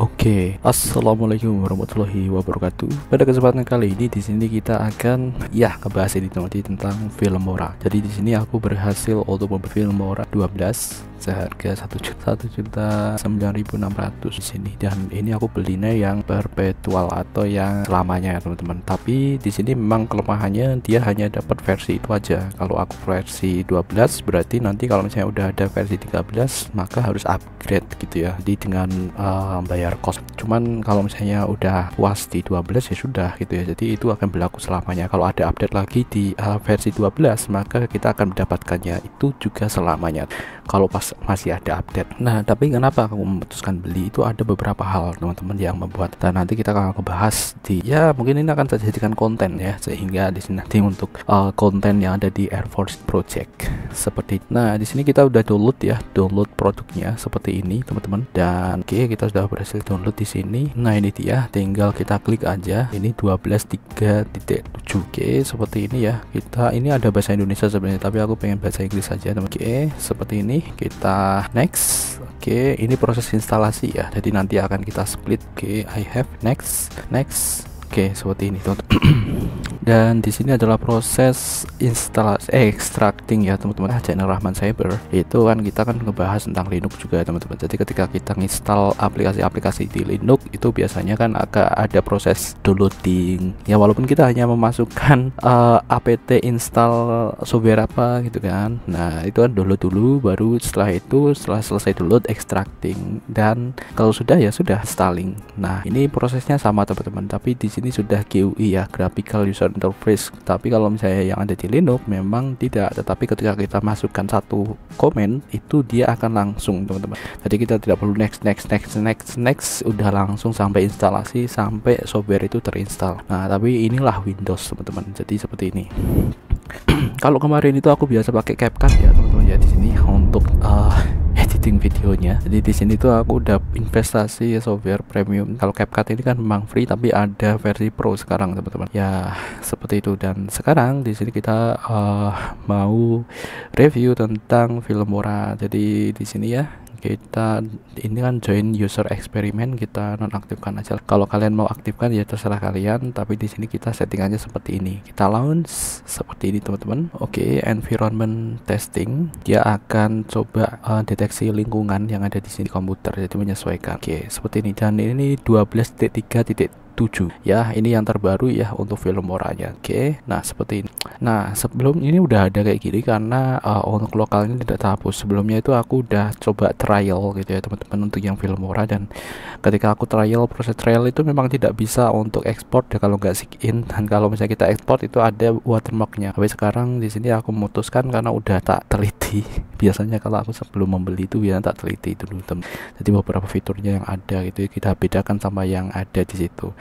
Oh Oke, okay. assalamualaikum warahmatullahi wabarakatuh. Pada kesempatan kali ini di sini kita akan ya ngebahas ini tentang film Mora. Jadi di sini aku berhasil membeli film Mora 12 seharga satu juta satu juta sembilan ribu enam ratus di sini dan ini aku belinya yang perpetual atau yang selamanya ya teman-teman tapi di sini memang kelemahannya dia hanya dapat versi itu aja kalau aku versi 12 berarti nanti kalau misalnya udah ada versi 13 maka harus upgrade gitu ya jadi dengan uh, eh, bayar kos cuman kalau misalnya udah puas di 12 ya sudah gitu ya jadi itu akan berlaku selamanya kalau ada update lagi di uh, versi 12 maka kita akan mendapatkannya itu juga selamanya kalau pas masih ada update nah tapi kenapa aku memutuskan beli itu ada beberapa hal teman-teman yang membuat dan nanti kita akan bahas di ya mungkin ini akan saya jadikan konten ya sehingga di sini nanti untuk uh, konten yang ada di Air Force Project seperti nah di sini kita udah download ya download produknya seperti ini teman-teman dan oke okay, kita sudah berhasil download download di sini nah ini dia tinggal kita klik aja ini 12.3.7 g seperti ini ya kita ini ada bahasa Indonesia sebenarnya tapi aku pengen bahasa Inggris saja Oke seperti ini kita next Oke ini proses instalasi ya jadi nanti akan kita split Oke I have next next Oke seperti ini dan di sini adalah proses instalasi eh, extracting ya teman-teman ah, channel Rahman Cyber itu kan kita kan ngebahas tentang Linux juga ya, teman-teman jadi ketika kita install aplikasi-aplikasi di Linux itu biasanya kan agak ada proses downloading ya walaupun kita hanya memasukkan uh, eh, apt install software apa gitu kan nah itu kan download dulu baru setelah itu setelah selesai download extracting dan kalau sudah ya sudah installing nah ini prosesnya sama teman-teman tapi di sini sudah GUI e ya graphical user interface tapi kalau misalnya yang ada di Linux memang tidak tetapi ketika kita masukkan satu komen itu dia akan langsung teman-teman jadi kita tidak perlu next next next next next udah langsung sampai instalasi sampai software itu terinstall nah tapi inilah Windows teman-teman jadi seperti ini kalau kemarin itu aku biasa pakai CapCut ya teman-teman ya di sini untuk uh, editing videonya jadi di sini tuh aku udah investasi ya, software premium kalau CapCut ini kan memang free tapi ada versi pro sekarang teman-teman ya seperti itu dan sekarang di sini kita uh, mau review tentang film murah jadi di sini ya kita ini kan join user eksperimen kita nonaktifkan aja kalau kalian mau aktifkan ya terserah kalian tapi di sini kita settingannya seperti ini kita launch seperti ini teman-teman oke okay, environment testing dia akan coba uh, deteksi lingkungan yang ada di sini komputer jadi menyesuaikan oke okay, seperti ini dan ini 12.3.3 7 ya ini yang terbaru ya untuk film nya. oke okay? nah seperti ini nah sebelum ini udah ada kayak gini karena uh, eh, untuk lokalnya tidak terhapus sebelumnya itu aku udah coba trial gitu ya teman-teman untuk yang film mora dan ketika aku trial proses trial itu memang tidak bisa untuk ekspor ya kalau nggak sign in dan kalau misalnya kita ekspor itu ada watermarknya tapi sekarang di sini aku memutuskan karena udah tak teliti biasanya kalau aku sebelum membeli itu biasanya tak teliti itu dulu teman jadi beberapa fiturnya yang ada gitu ya, kita bedakan sama yang ada di situ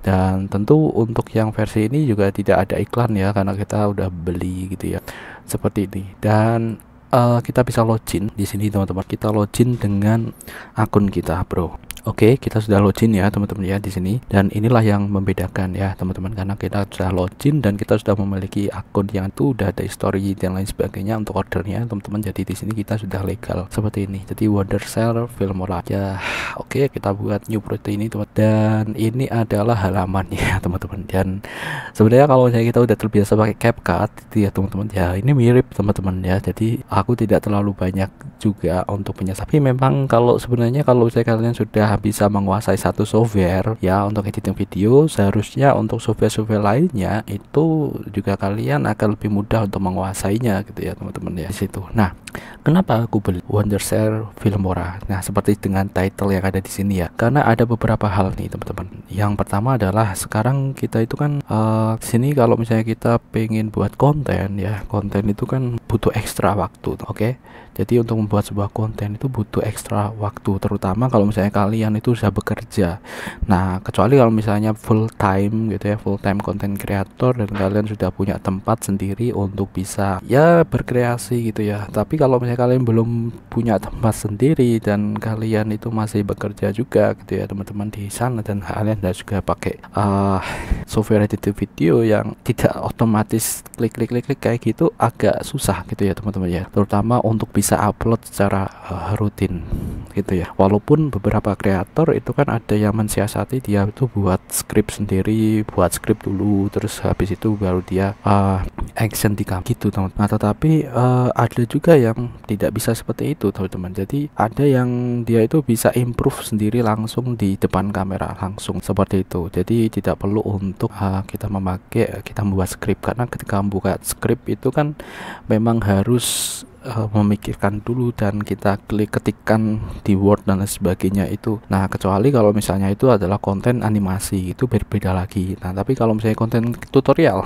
dan tentu untuk yang versi ini juga tidak ada iklan ya karena kita udah beli gitu ya seperti ini dan uh, kita bisa login di sini teman-teman kita login dengan akun kita bro Oke, okay, kita sudah login ya teman-teman ya di sini dan inilah yang membedakan ya teman-teman karena kita sudah login dan kita sudah memiliki akun yang itu udah ada history dan lain sebagainya untuk ordernya teman-teman jadi di sini kita sudah legal seperti ini. Jadi Wonder Cell Filmora ya. Oke, okay, kita buat new project ini teman dan ini adalah halamannya teman-teman dan sebenarnya kalau misalnya kita udah terbiasa pakai CapCut ya teman-teman ya ini mirip teman-teman ya. Jadi aku tidak terlalu banyak juga untuk punya tapi memang kalau sebenarnya kalau saya kalian sudah bisa menguasai satu software ya untuk editing video seharusnya untuk software-software lainnya itu juga kalian akan lebih mudah untuk menguasainya gitu ya teman-teman ya situ nah Kenapa aku beli Wondershare Filmora? Nah, seperti dengan title yang ada di sini ya. Karena ada beberapa hal nih, teman-teman. Yang pertama adalah sekarang kita itu kan uh, sini kalau misalnya kita pengen buat konten ya, konten itu kan butuh ekstra waktu, oke? Okay? Jadi untuk membuat sebuah konten itu butuh ekstra waktu, terutama kalau misalnya kalian itu sudah bekerja. Nah, kecuali kalau misalnya full time gitu ya, full time content creator dan kalian sudah punya tempat sendiri untuk bisa ya berkreasi gitu ya. Tapi kalau misalnya kalian belum punya tempat sendiri dan kalian itu masih bekerja juga gitu ya teman-teman di sana dan kalian juga pakai uh, software editing video yang tidak otomatis klik klik klik klik kayak gitu agak susah gitu ya teman-teman ya terutama untuk bisa upload secara uh, rutin gitu ya walaupun beberapa kreator itu kan ada yang mensiasati dia itu buat script sendiri buat script dulu terus habis itu baru dia uh, action di gitu teman-teman nah tetapi uh, ada juga ya yang tidak bisa seperti itu teman-teman jadi ada yang dia itu bisa improve sendiri langsung di depan kamera langsung seperti itu jadi tidak perlu untuk uh, kita memakai kita membuat script karena ketika membuka script itu kan memang harus uh, memikirkan dulu dan kita klik ketikkan di Word dan lain sebagainya itu. Nah, kecuali kalau misalnya itu adalah konten animasi itu berbeda lagi. Nah, tapi kalau misalnya konten tutorial,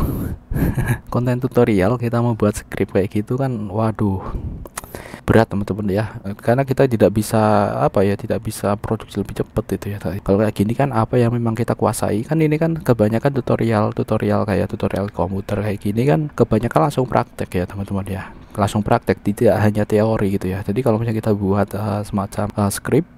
konten tutorial kita membuat script kayak gitu kan, waduh berat teman-teman ya karena kita tidak bisa apa ya tidak bisa produksi lebih cepat itu ya kalau kayak gini kan apa yang memang kita kuasai kan ini kan kebanyakan tutorial tutorial kayak tutorial komputer kayak gini kan kebanyakan langsung praktek ya teman-teman ya langsung praktek tidak hanya teori gitu ya jadi kalau misalnya kita buat uh, semacam uh, eh, script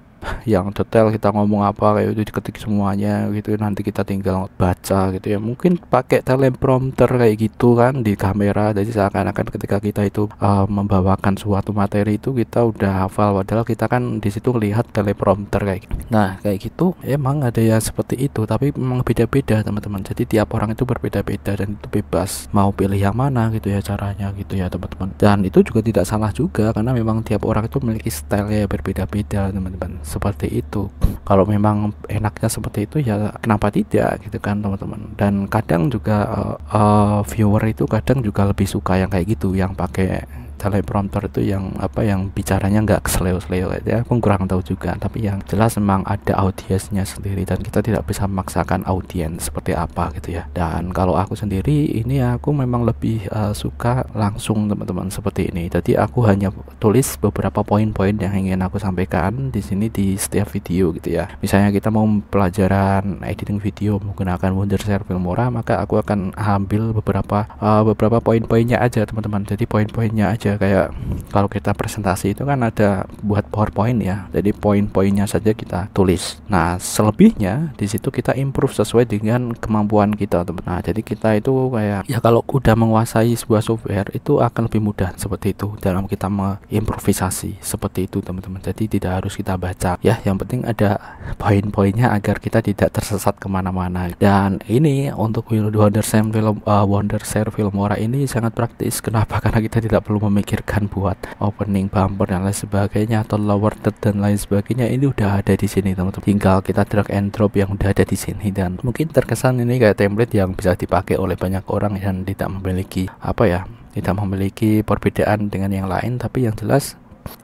yang detail kita ngomong apa kayak itu ketik semuanya gitu nanti kita tinggal baca gitu ya mungkin pakai teleprompter kayak gitu kan di kamera jadi seakan-akan ketika kita itu uh, membawakan suatu materi itu kita udah hafal padahal kita kan di situ lihat teleprompter kayak gitu. nah kayak gitu emang ada yang seperti itu tapi memang beda-beda teman-teman jadi tiap orang itu berbeda-beda dan itu bebas mau pilih yang mana gitu ya caranya gitu ya teman-teman dan itu juga tidak salah juga karena memang tiap orang itu memiliki style yang berbeda-beda teman-teman seperti itu kalau memang enaknya seperti itu ya kenapa tidak gitu kan teman-teman dan kadang juga uh, uh, viewer itu kadang juga lebih suka yang kayak gitu yang pakai teleprompter itu yang apa yang bicaranya nggak kesleo-sleo gitu ya aku kurang tahu juga tapi yang jelas memang ada audiensnya sendiri dan kita tidak bisa memaksakan audiens seperti apa gitu ya dan kalau aku sendiri ini aku memang lebih uh, suka langsung teman-teman seperti ini jadi aku hanya tulis beberapa poin-poin yang ingin aku sampaikan di sini di setiap video gitu ya misalnya kita mau pelajaran editing video menggunakan Wondershare Filmora maka aku akan ambil beberapa uh, beberapa poin-poinnya aja teman-teman jadi poin-poinnya aja aja kayak kalau kita presentasi itu kan ada buat PowerPoint ya. Jadi poin-poinnya saja kita tulis. Nah, selebihnya di situ kita improve sesuai dengan kemampuan kita, teman. Nah, jadi kita itu kayak ya kalau udah menguasai sebuah software itu akan lebih mudah seperti itu dalam kita mengimprovisasi seperti itu, teman-teman. Jadi tidak harus kita baca ya. Yang penting ada poin-poinnya agar kita tidak tersesat kemana-mana. Dan ini untuk Wonder Sam film uh, Wonder Share Filmora ini sangat praktis. Kenapa? Karena kita tidak perlu mem memikirkan buat opening bumper dan lain sebagainya atau lower third dan lain sebagainya ini udah ada di sini teman-teman tinggal kita drag and drop yang udah ada di sini dan mungkin terkesan ini kayak template yang bisa dipakai oleh banyak orang yang tidak memiliki apa ya tidak memiliki perbedaan dengan yang lain tapi yang jelas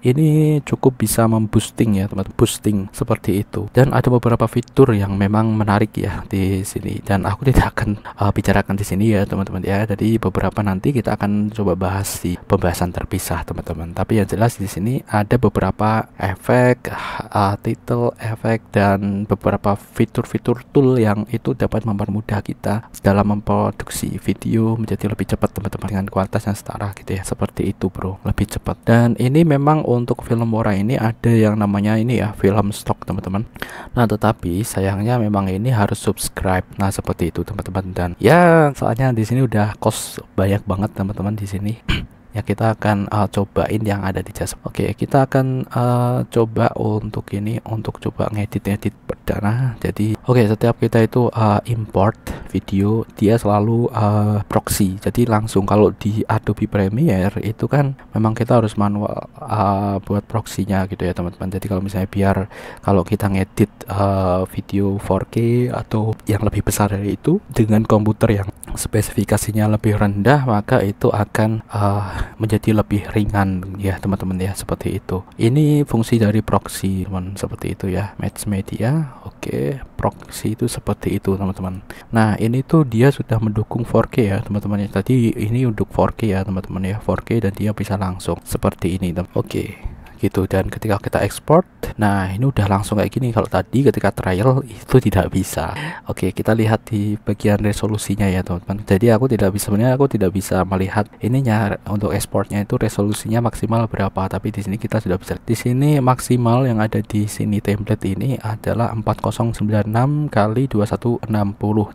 ini cukup bisa memboosting ya teman teman boosting seperti itu dan ada beberapa fitur yang memang menarik ya di sini dan aku tidak akan uh, bicarakan di sini ya teman-teman ya jadi beberapa nanti kita akan coba bahas di pembahasan terpisah teman-teman tapi yang jelas di sini ada beberapa efek uh, title efek dan beberapa fitur-fitur tool yang itu dapat mempermudah kita dalam memproduksi video menjadi lebih cepat teman-teman dengan kualitas yang setara gitu ya seperti itu bro lebih cepat dan ini memang memang untuk film Mora ini ada yang namanya ini ya film stok teman-teman nah tetapi sayangnya memang ini harus subscribe nah seperti itu teman-teman dan ya soalnya di sini udah kos banyak banget teman-teman di sini ya kita akan uh, cobain yang ada di jasa oke kita akan uh, coba untuk ini untuk coba ngedit ngedit perdana jadi oke setiap kita itu uh, import video dia selalu uh, proxy jadi langsung kalau di Adobe Premiere itu kan memang kita harus manual uh, buat proxynya gitu ya teman-teman jadi kalau misalnya biar kalau kita ngedit uh, video 4K atau yang lebih besar dari itu dengan komputer yang spesifikasinya lebih rendah maka itu akan uh, menjadi lebih ringan ya teman-teman ya seperti itu ini fungsi dari proxy teman seperti itu ya match media oke okay. proxy itu seperti itu teman-teman nah ini tuh dia sudah mendukung 4K ya teman-teman ya tadi ini untuk 4K ya teman-teman ya 4K dan dia bisa langsung seperti ini teman oke okay gitu dan ketika kita export nah ini udah langsung kayak gini kalau tadi ketika trial itu tidak bisa oke kita lihat di bagian resolusinya ya teman-teman jadi aku tidak bisa sebenarnya aku tidak bisa melihat ininya untuk exportnya itu resolusinya maksimal berapa tapi di sini kita sudah bisa di sini maksimal yang ada di sini template ini adalah 4096 kali 2160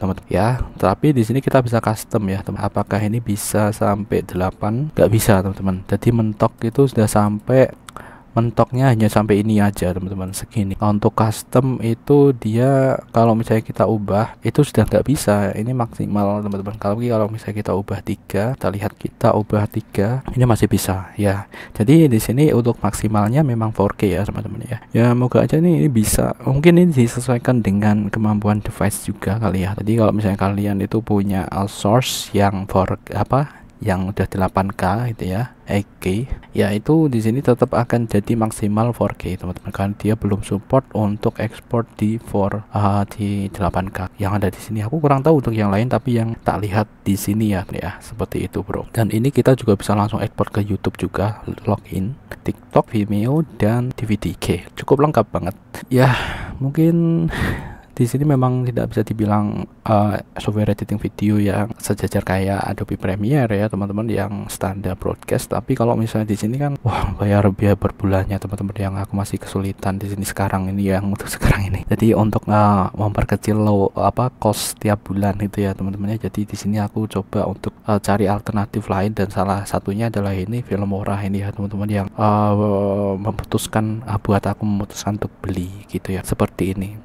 teman-teman ya tapi di sini kita bisa custom ya teman apakah ini bisa sampai 8 nggak bisa teman-teman jadi mentok itu sudah sampai mentoknya hanya sampai ini aja teman-teman segini nah, untuk custom itu dia kalau misalnya kita ubah itu sudah nggak bisa ini maksimal teman-teman kalau kalau misalnya kita ubah tiga kita lihat kita ubah tiga ini masih bisa ya jadi di sini untuk maksimalnya memang 4K ya teman-teman ya ya moga aja nih ini bisa mungkin ini disesuaikan dengan kemampuan device juga kali ya jadi kalau misalnya kalian itu punya source yang for apa yang udah 8K gitu ya, 8K, ya itu di sini tetap akan jadi maksimal 4K teman-teman kan dia belum support untuk ekspor di 4 uh, ah, di 8K yang ada di sini aku kurang tahu untuk yang lain tapi yang tak lihat di sini ya ya seperti itu bro dan ini kita juga bisa langsung ekspor ke YouTube juga login TikTok Vimeo dan DVD K cukup lengkap banget ya mungkin di sini memang tidak bisa dibilang uh, software editing video yang sejajar kayak Adobe Premiere ya teman-teman yang standar broadcast tapi kalau misalnya di sini kan wah bayar biaya berbulannya teman-teman yang aku masih kesulitan di sini sekarang ini yang untuk sekarang ini jadi untuk uh, memperkecil low apa cost tiap bulan itu ya teman-temannya jadi di sini aku coba untuk uh, cari alternatif lain dan salah satunya adalah ini film murah ini ya teman-teman yang uh, memutuskan uh, buat aku memutuskan untuk beli gitu ya seperti ini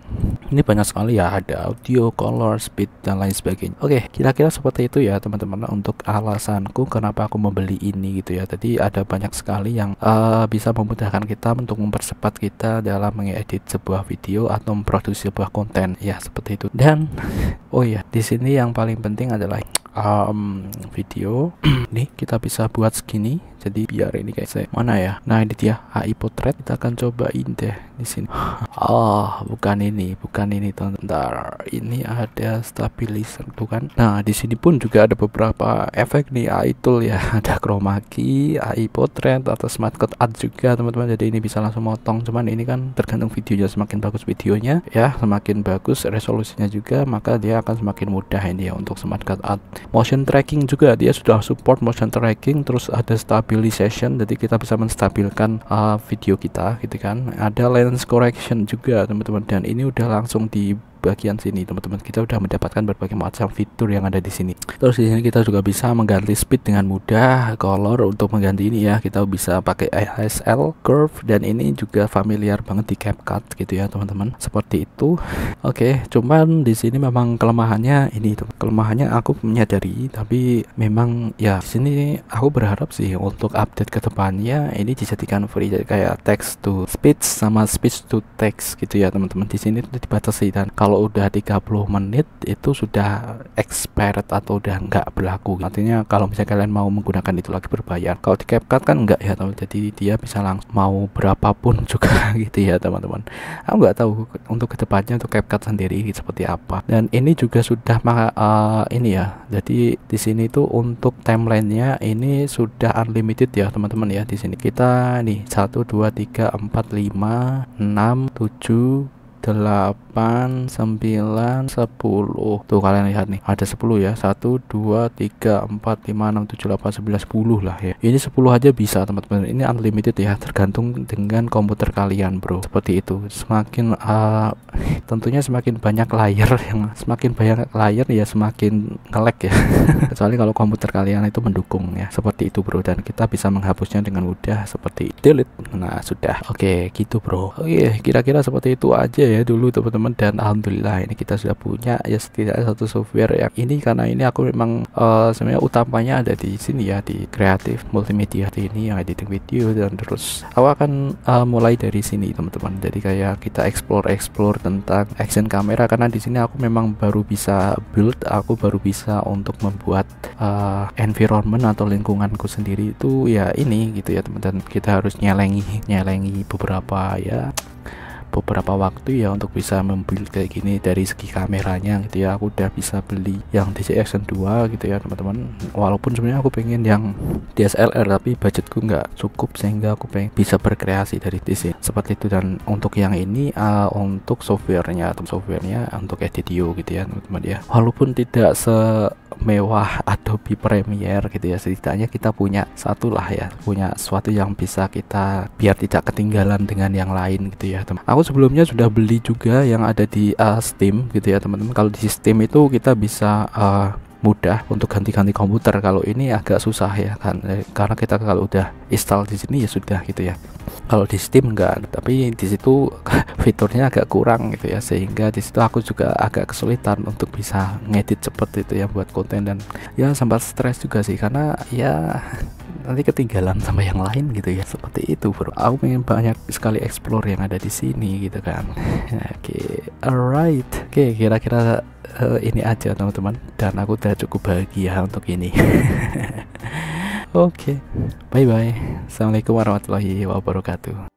ini banyak sekali ya ada audio colors speed dan lain sebagainya oke okay, kira-kira seperti itu ya teman-teman untuk alasanku kenapa aku membeli ini gitu ya tadi ada banyak sekali yang uh, bisa memudahkan kita untuk mempercepat kita dalam mengedit sebuah video atau memproduksi sebuah konten ya seperti itu dan oh ya di sini yang paling penting adalah um, video nih kita bisa buat segini jadi biar ini kayak saya mana ya nah ini dia AI potret kita akan cobain deh di sini oh bukan ini bukan ini tentar ini ada stabilizer bukan nah di sini pun juga ada beberapa efek nih AI tool ya ada chroma key AI potret atau smart cut art juga teman-teman jadi ini bisa langsung motong cuman ini kan tergantung videonya semakin bagus videonya ya semakin bagus resolusinya juga maka dia akan semakin mudah ini ya untuk smart cut art motion tracking juga dia sudah support motion tracking terus ada stabilization jadi kita bisa menstabilkan uh, video kita gitu kan ada lens correction juga teman-teman dan ini udah langsung di bagian sini teman-teman kita sudah mendapatkan berbagai macam fitur yang ada di sini terus di sini kita juga bisa mengganti speed dengan mudah color untuk mengganti ini ya kita bisa pakai ASL curve dan ini juga familiar banget di CapCut gitu ya teman-teman seperti itu oke okay, cuman di sini memang kelemahannya ini itu kelemahannya aku menyadari tapi memang ya di sini aku berharap sih untuk update ke depannya ini dijadikan free jadi kayak text to speech sama speech to text gitu ya teman-teman di sini dibatasi dan kalau kalau udah 30 menit itu sudah expired atau udah nggak berlaku artinya kalau misalnya kalian mau menggunakan itu lagi berbayar kalau di CapCut kan nggak ya teman jadi dia bisa langsung mau berapapun juga gitu ya teman-teman aku nggak tahu untuk kedepannya untuk CapCut sendiri seperti apa dan ini juga sudah uh, ini ya jadi di sini tuh untuk timelinenya ini sudah unlimited ya teman-teman ya di sini kita nih 1 2 3 4 5 6 7 8 9 10 tuh kalian lihat nih ada 10 ya 1 2 3 4 5 6 7 8 9 10 lah ya ini 10 aja bisa teman-teman ini unlimited ya tergantung dengan komputer kalian bro seperti itu semakin uh, tentunya semakin banyak layer yang semakin banyak layer ya semakin ngelek ya kecuali kalau komputer kalian itu mendukung ya seperti itu bro dan kita bisa menghapusnya dengan mudah seperti delete nah sudah oke okay, gitu bro oke okay, kira-kira seperti itu aja ya ya dulu teman-teman dan alhamdulillah ini kita sudah punya ya setidaknya satu software yang ini karena ini aku memang uh, sebenarnya utamanya ada di sini ya di kreatif multimedia ini yang editing video dan terus aku akan uh, mulai dari sini teman-teman jadi kayak kita explore explore tentang action kamera karena di sini aku memang baru bisa build aku baru bisa untuk membuat uh, environment atau lingkunganku sendiri itu ya ini gitu ya teman-teman kita harus nyelengi nyelengi beberapa ya beberapa waktu ya untuk bisa membeli kayak gini dari segi kameranya gitu ya aku udah bisa beli yang DJI Action 2 gitu ya teman-teman walaupun sebenarnya aku pengen yang DSLR tapi budgetku nggak cukup sehingga aku pengen bisa berkreasi dari DC seperti itu dan untuk yang ini uh, untuk softwarenya atau softwarenya untuk editio gitu ya teman-teman ya walaupun tidak se mewah Adobe Premiere gitu ya setidaknya kita punya satu lah ya punya sesuatu yang bisa kita biar tidak ketinggalan dengan yang lain gitu ya teman aku sebelumnya sudah beli juga yang ada di uh, Steam gitu ya teman-teman kalau di Steam itu kita bisa uh, mudah untuk ganti-ganti komputer kalau ini agak susah ya kan eh, karena kita kalau udah install di sini ya sudah gitu ya kalau di Steam enggak tapi di situ fiturnya agak kurang gitu ya sehingga di situ aku juga agak kesulitan untuk bisa ngedit cepet itu ya buat konten dan ya sempat stres juga sih karena ya nanti ketinggalan sama yang lain gitu ya seperti itu bro aku pengen banyak sekali explore yang ada di sini gitu kan oke okay. alright oke okay, kira-kira uh, ini aja teman-teman dan aku udah cukup bahagia untuk ini Oke, okay. bye bye. Assalamualaikum warahmatullahi wabarakatuh.